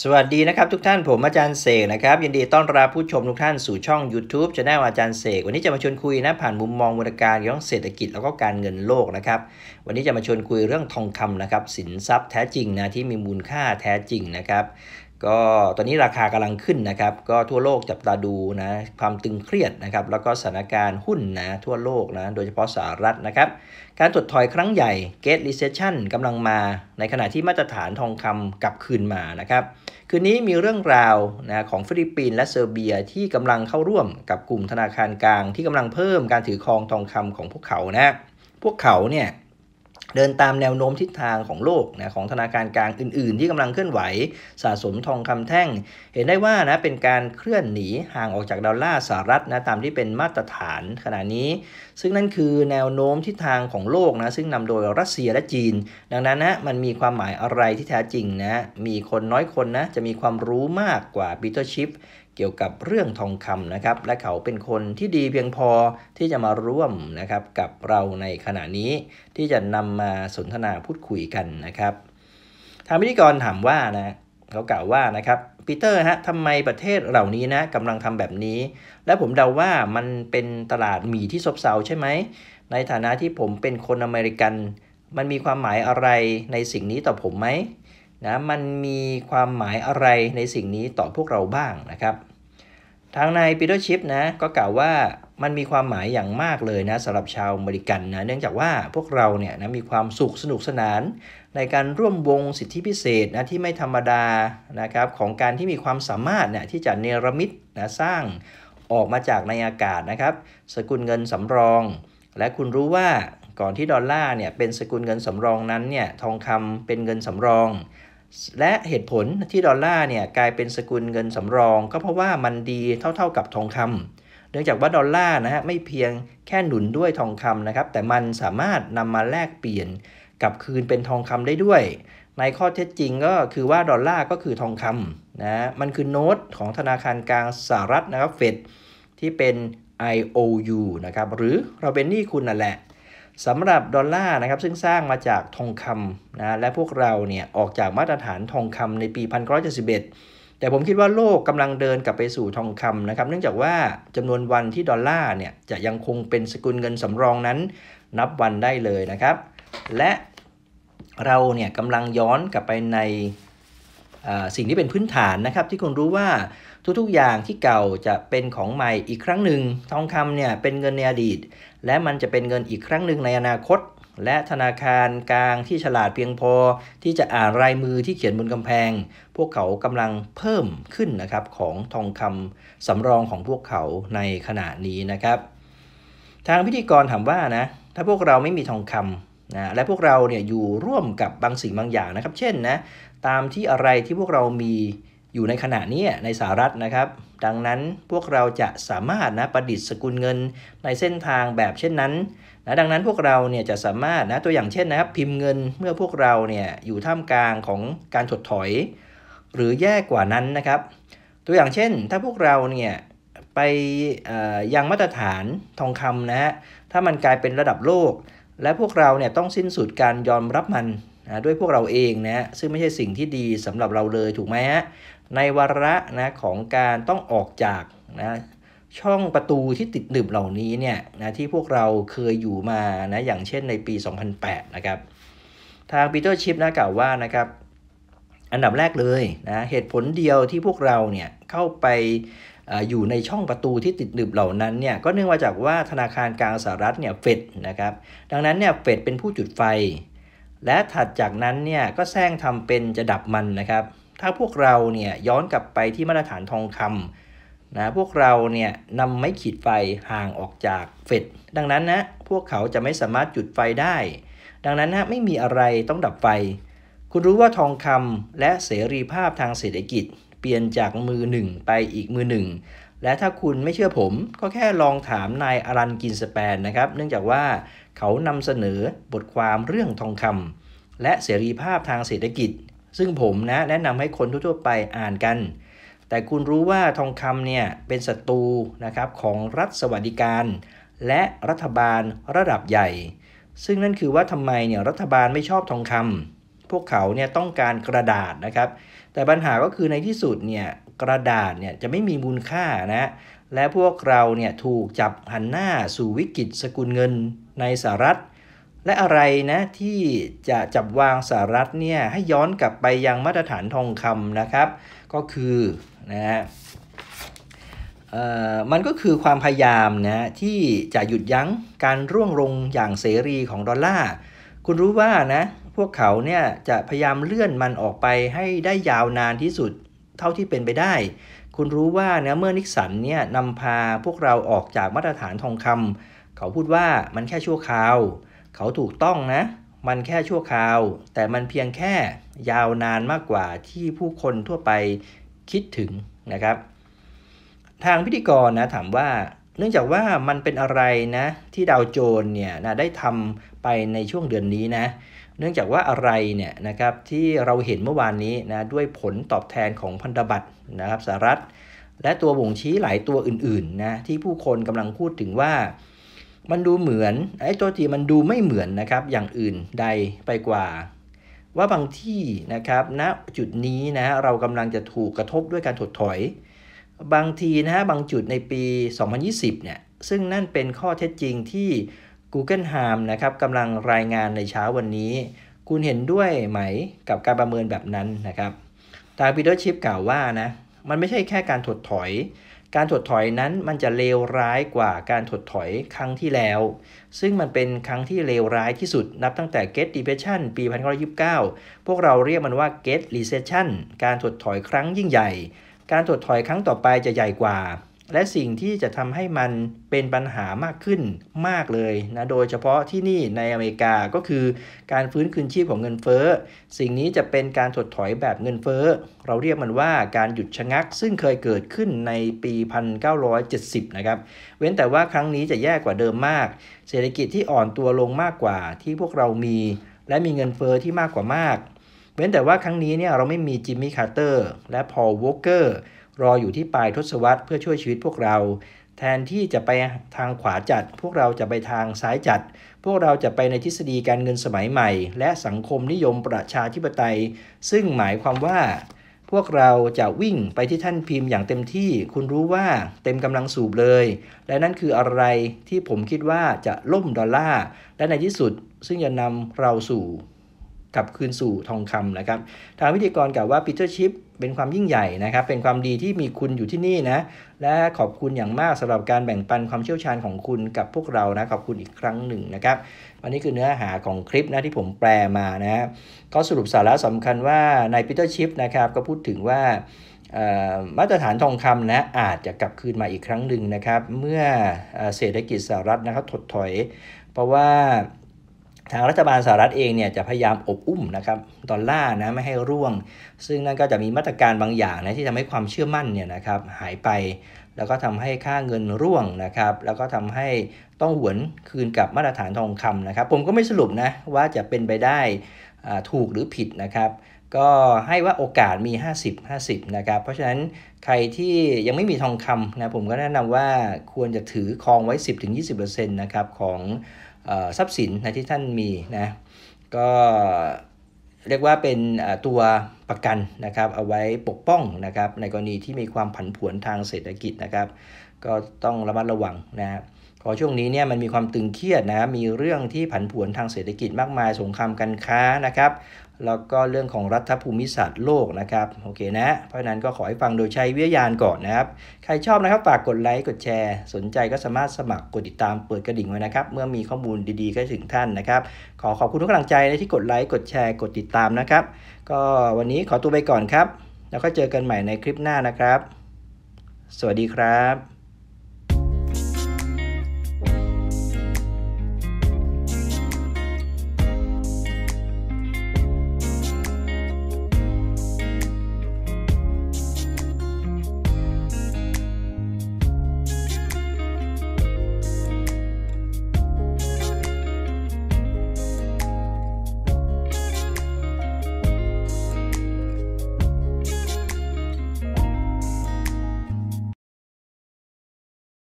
สวัสดีนะครับทุกท่านผมอาจารย์เสกนะครับยินดีต้อนรับผู้ชมทุกท่านสู่ช่อง YouTube ช anel อาจารย์เสกวันนี้จะมาชวนคุยนะผ่านมุมมองวณการเรื่องเศรษฐกิจแล้วก็การเงินโลกนะครับวันนี้จะมาชวนคุยเรื่องทองคำนะครับสินทรัพย์แท้จริงนะที่มีมูลค่าแท้จริงนะครับก็ตอนนี้ราคากำลังขึ้นนะครับ ก็ทั่วโลกจับตาดูนะความตึงเครียดนะครับแล้วก็สถานการณ์หุ้นนะทั่วโลกนะโดยเฉพาะสหรัฐนะครับ การถดถอยครั้งใหญ่ Gate Recession กำลังมาในขณะที่มาตรฐานทองคำกลับคืนมานะครับ คืนนี้มีเรื่องราวนะของฟิลิปปินส์และเซอร์เบียที่กำลังเข้าร่วมกับกลุ่มธนาคารกลาง ที่กำลังเพิ่มการถือครองทองคำของพวกเขานะพวกเขาเนี่ยเดินตามแนวโน้มทิศทางของโลกนะของธนาคารกลางอื่นๆที่กำลังเคลื่อนไหว สะสมทองคำแท่ง เห็นได้ว่านะเป็นการเคลื่อนหนีห่างออกจากดอลลาร์สหรัฐนะตามที่เป็นมาตรฐานขณะนี้ ซึ่งนั่นคือแนวโน้มทิศทางของโลกนะซึ่งนำโดยรัสเซียและจีน ดังนั้นนะมันมีความหมายอะไรที่แท้จริงนะมีคนน้อยคนนะจะมีความรู้มากกว่าปีเตอร์ชิปเกี่ยวกับเรื่องทองคำนะครับ และเขาเป็นคนที่ดีเพียงพอที่จะมาร่วมนะครับ กับเราในขณะนี้ที่จะนำมาสนทนาพูดคุยกันนะครับทางพิธีกรถามว่านะเขากล่าวว่านะครับปีเตอร์ฮะทำไมประเทศเหล่านี้นะกำลังทำแบบนี้ และผมเดาว่ามันเป็นตลาดหมีที่ซบเซาใช่ไหมในฐานะที่ผมเป็นคนอเมริกัน มันมีความหมายอะไรในสิ่งนี้ต่อผมไหมนะมันมีความหมายอะไรในสิ่งนี้ต่อพวกเราบ้างนะครับทางนายปีเตอร์ชิปนะก็กล่าวว่ามันมีความหมายอย่างมากเลยนะสำหรับชาวอเมริกันนะเนื่องจากว่าพวกเราเนี่ยนะมีความสุขสนุกสนาน ในการร่วมวงสิทธิพิเศษนะที่ไม่ธรรมดานะครับของการที่มีความสามารถเนี่ยที่จะเนรมิตนะสร้างออกมาจากในอากาศนะครับสกุลเงินสำรอง และคุณรู้ว่าก่อนที่ดอลลาร์เนี่ยเป็นสกุลเงินสำรองนั้นเนี่ยทองคำเป็นเงินสำรองและเหตุผลที่ดอลลาร์เนี่ยกลายเป็นสกุลเงินสำรองก็เพราะว่ามันดีเท่าๆกับทองคำเนื่องจากว่าดอลลาร์นะฮะไม่เพียงแค่หนุนด้วยทองคำนะครับแต่มันสามารถนำมาแลกเปลี่ยนกับคืนเป็นทองคำได้ด้วย ในข้อเท็จจริงก็คือว่าดอลลาร์ก็คือทองคำนะมันคือโน้ตของธนาคารกลางสหรัฐนะครับเฟดที่เป็น IOU นะครับหรือเราเป็นหนี้คุณนั่นแหละสำหรับดอลลาร์นะครับซึ่งสร้างมาจากทองคำนะและพวกเราเนี่ยออกจากมาตรฐานทองคำในปี1971แต่ผมคิดว่าโลกกำลังเดินกลับไปสู่ทองคำนะครับเนื่องจากว่าจำนวนวันที่ดอลลาร์เนี่ยจะยังคงเป็นสกุลเงินสำรองนั้น นับวันได้เลยนะครับ และเราเนี่ยกำลังย้อนกลับไปในสิ่งที่เป็นพื้นฐานนะครับที่คุณรู้ว่าทุกๆอย่างที่เก่าจะเป็นของใหม่อีกครั้งหนึ่งทองคำเนี่ยเป็นเงินในอดีต และมันจะเป็นเงินอีกครั้งหนึ่งในอนาคต และธนาคารกลางที่ฉลาดเพียงพอ ที่จะอ่านลายมือที่เขียนบนกำแพง พวกเขากำลังเพิ่มขึ้นนะครับของทองคำสำรองของพวกเขาในขณะนี้นะครับ ทางพิธีกรถามว่านะถ้าพวกเราไม่มีทองคำนะและพวกเราเนี่ยอยู่ร่วมกับบางสิ่งบางอย่างนะครับ เช่นนะตามที่อะไรที่พวกเรามีอยู่ในขณะนี้ในสหรัฐนะครับ ดังนั้นพวกเราจะสามารถนะประดิษฐ์สกุลเงินในเส้นทางแบบเช่นนั้นนะดังนั้นพวกเราเนี่ยจะสามารถนะตัวอย่างเช่นนะครับพิมพ์เงินเมื่อพวกเราเนี่ยอยู่ท่ามกลางของการถดถอย หรือแย่กว่านั้นนะครับ ตัวอย่างเช่น ถ้าพวกเราเนี่ยไปยังมาตรฐานทองคำนะฮะถ้ามันกลายเป็นระดับโลกและพวกเราเนี่ยต้องสิ้นสุดการยอมรับมันนะด้วยพวกเราเองนะซึ่งไม่ใช่สิ่งที่ดีสำหรับเราเลยถูกไหมฮะในวาระนะของการต้องออกจากนะช่องประตูที่ติดหนึบเหล่านี้เนี่ยนะที่พวกเราเคยอยู่มานะอย่างเช่นในปี 2008 นะครับ ทางปีเตอร์ชิปนะกล่าวว่านะครับ อันดับแรกเลยนะเหตุผลเดียวที่พวกเราเนี่ยเข้าไปอยู่ในช่องประตูที่ติดหนึบเหล่านั้นเนี่ยก็เนื่องมาจากว่าธนาคารกลางสหรัฐเนี่ยเฟดนะครับดังนั้นเนี่ยเฟดเป็นผู้จุดไฟและถัดจากนั้นเนี่ยก็แซงทำเป็นจะดับมันนะครับถ้าพวกเราเนี่ยย้อนกลับไปที่มาตรฐานทองคำนะพวกเราเนี่ยนำไม้ขีดไฟห่างออกจากเฟดดังนั้นนะพวกเขาจะไม่สามารถจุดไฟได้ ดังนั้นนะไม่มีอะไรต้องดับไฟ คุณรู้ว่าทองคำและเสรีภาพทางเศรษฐกิจเปลี่ยนจากมือหนึ่งไปอีกมือหนึ่ง และถ้าคุณไม่เชื่อผมก็แค่ลองถามนายอารันกินสแปนนะครับ เนื่องจากว่าเขานำเสนอบทความเรื่องทองคำและเสรีภาพทางเศรษฐกิจ ซึ่งผมนะแนะนำให้คนทั่วไปอ่านกัน แต่คุณรู้ว่าทองคำเนี่ยเป็นศัตรูนะครับของรัฐสวัสดิการ และรัฐบาลระดับใหญ่ ซึ่งนั่นคือว่าทำไมเนี่ยรัฐบาลไม่ชอบทองคำพวกเขาเนี่ยต้องการกระดาษนะครับ แต่ปัญหาก็คือในที่สุดเนี่ยกระดาษเนี่ยจะไม่มีมูลค่านะและพวกเราเนี่ยถูกจับหันหน้าสู่วิกฤตสกุลเงินในสหรัฐ และอะไรนะที่จะจับวางสหรัฐเนี่ยให้ย้อนกลับไปยังมาตรฐานทองคำนะครับ ก็คือนะฮะมันก็คือความพยายามนะที่จะหยุดยั้งการร่วงลงอย่างเสรีของดอลลาร์ คุณรู้ว่านะพวกเขาเนี่ยจะพยายามเลื่อนมันออกไปให้ได้ยาวนานที่สุดเท่าที่เป็นไปได้ คุณรู้ว่าเนี่ยเมื่อนิกสันเนี่ยนำพาพวกเราออกจากมาตรฐานทองคำ เขาพูดว่ามันแค่ชั่วคราว เขาถูกต้องนะ มันแค่ชั่วคราว แต่มันเพียงแค่ยาวนานมากกว่าที่ผู้คนทั่วไปคิดถึงนะครับ ทางพิธีกรนะถามว่า เนื่องจากว่ามันเป็นอะไรนะที่ดาวโจนเนี่ยนะได้ทำไปในช่วงเดือนนี้นะเนื่องจากว่าอะไรเนี่ยนะครับที่เราเห็นเมื่อวานนี้นะด้วยผลตอบแทนของพันธบัตรนะครับสหรัฐ และตัวบ่งชี้หลายตัวอื่นๆนะที่ผู้คนกำลังพูดถึงว่ามันดูเหมือนไอ้ตัวที่มันดูไม่เหมือนนะครับอย่างอื่นใดไปกว่า ว่าบางที่นะครับณนะจุดนี้นะเรากำลังจะถูกกระทบด้วยการถดถอย บางทีนะฮะบางจุดในปี 2020เนี่ยซึ่งนั่นเป็นข้อเท็จจริงที่ Google Harm นะครับกำลังรายงานในเช้าวันนี้คุณเห็นด้วยไหมกับการประเมินแบบนั้นนะครับ ตาบิดอ์ชิปกล่าวว่านะ มันไม่ใช่แค่การถดถอย การถดถอยนั้นมันจะเลวร้ายกว่าการถดถอยครั้งที่แล้ว ซึ่งมันเป็นครั้งที่เลวร้ายที่สุดนับตั้งแต่ g ก e a t Depression ปี 1929 พวกเราเรียกมันว่า g ก e a t Recession การถดถอยครั้งยิ่งใหญ่ การถดถอยครั้งต่อไปจะใหญ่กว่าและสิ่งที่จะทำให้มันเป็นปัญหามากขึ้นมากเลยนะ โดยเฉพาะที่นี่ในอเมริกาก็คือการฟื้นคืนชีพของเงินเฟ้อ สิ่งนี้จะเป็นการถดถอยแบบเงินเฟ้อ เราเรียกมันว่าการหยุดชะงัก ซึ่งเคยเกิดขึ้นในปี1970นะครับ เว้นแต่ว่าครั้งนี้จะแย่กว่าเดิมมาก เศรษฐกิจที่อ่อนตัวลงมากกว่าที่พวกเรามี และมีเงินเฟ้อที่มากกว่ามาก เว้นแต่ว่าครั้งนี้เนี่ยเราไม่มีจิมมี่คาร์เตอร์และพอลวอเกอร์รออยู่ที่ปลายทศวรรษเพื่อช่วยชีวิตพวกเรา แทนที่จะไปทางขวาจัด พวกเราจะไปทางซ้ายจัด พวกเราจะไปในทฤษฎีการเงินสมัยใหม่ และสังคมนิยมประชาธิปไตย ซึ่งหมายความว่า พวกเราจะวิ่งไปที่ท่านพิมพ์ อย่างเต็มที่คุณรู้ว่าเต็มกำลังสูบเลย และนั่นคืออะไรที่ผมคิดว่าจะล่ม ดอลลาร์และในที่สุดซึ่งจะนำเราสู่กลับคืนสู่ทองคำนะครับ ทางวิทยากรกล่าวว่าปีเตอร์ชิปเป็นความยิ่งใหญ่นะครับ เป็นความดีที่มีคุณอยู่ที่นี่นะและขอบคุณอย่างมากสำหรับการแบ่งปันความเชี่ยวชาญของคุณกับพวกเรานะ ขอบคุณอีกครั้งหนึ่งนะครับอันนี้คือเนื้อหาของคลิปนะที่ผมแปลมานะก็สรุปสาระสำคัญว่านายปีเตอร์ชิปนะครับก็พูดถึงว่ามาตรฐานทองคำนะอาจจะกลับคืนมาอีกครั้งหนึ่งนะครับ เมื่อเศรษฐกิจสหรัฐนะครับถดถอย เพราะว่าทางรัฐบาลสหรัฐเองเนี่ยจะพยายามอบอุ้มนะครับดอลลาร์นะไม่ให้ร่วง ซึ่งนั่นก็จะมีมาตรการบางอย่างนะที่ทำให้ความเชื่อมั่นเนี่ยนะครับ หายไป แล้วก็ทำให้ค่าเงินร่วงนะครับ แล้วก็ทำให้ต้องหวนคืนกับมาตรฐานทองคำนะครับผมก็ไม่สรุปนะว่าจะเป็นไปได้ถูกหรือผิดนะครับก็ให้ว่าโอกาสมี 50 50 นะครับ เพราะฉะนั้นใครที่ยังไม่มีทองคำนะผมก็แนะนำว่าควรจะถือครองไว้ 10-20%นะครับของทรัพย์สินนะที่ท่านมีนะ ก็เรียกว่าเป็นตัวประกันนะครับเอาไว้ปกป้องนะครับ ในกรณีที่มีความผันผวนทางเศรษฐกิจนะครับ ก็ต้องระมัดระวังนะครับพอช่วงนี้เนี่ยมันมีความตึงเครียดนะมีเรื่องที่ผันผวนทางเศรษฐกิจมากมายสงครามการค้านะครับแล้วก็เรื่องของรัฐภูมิศาสตร์โลกนะครับโอเคนะเพราะนั้นก็ขอให้ฟังโดยใช้วิทยานก่อนนะครับ ใครชอบนะครับ ฝากกดไลค์กดแชร์ สนใจก็สามารถสมัคร กดติดตาม เปิดกระดิ่งไว้นะครับ เมื่อมีข้อมูลดีๆก็ถึงท่านนะครับ ขอขอบคุณทุกกำลังใจที่กดไลค์กดแชร์กดติดตามนะครับ ก็วันนี้ขอตัวไปก่อนครับ แล้วก็เจอกันใหม่ในคลิปหน้านะครับ สวัสดีครับ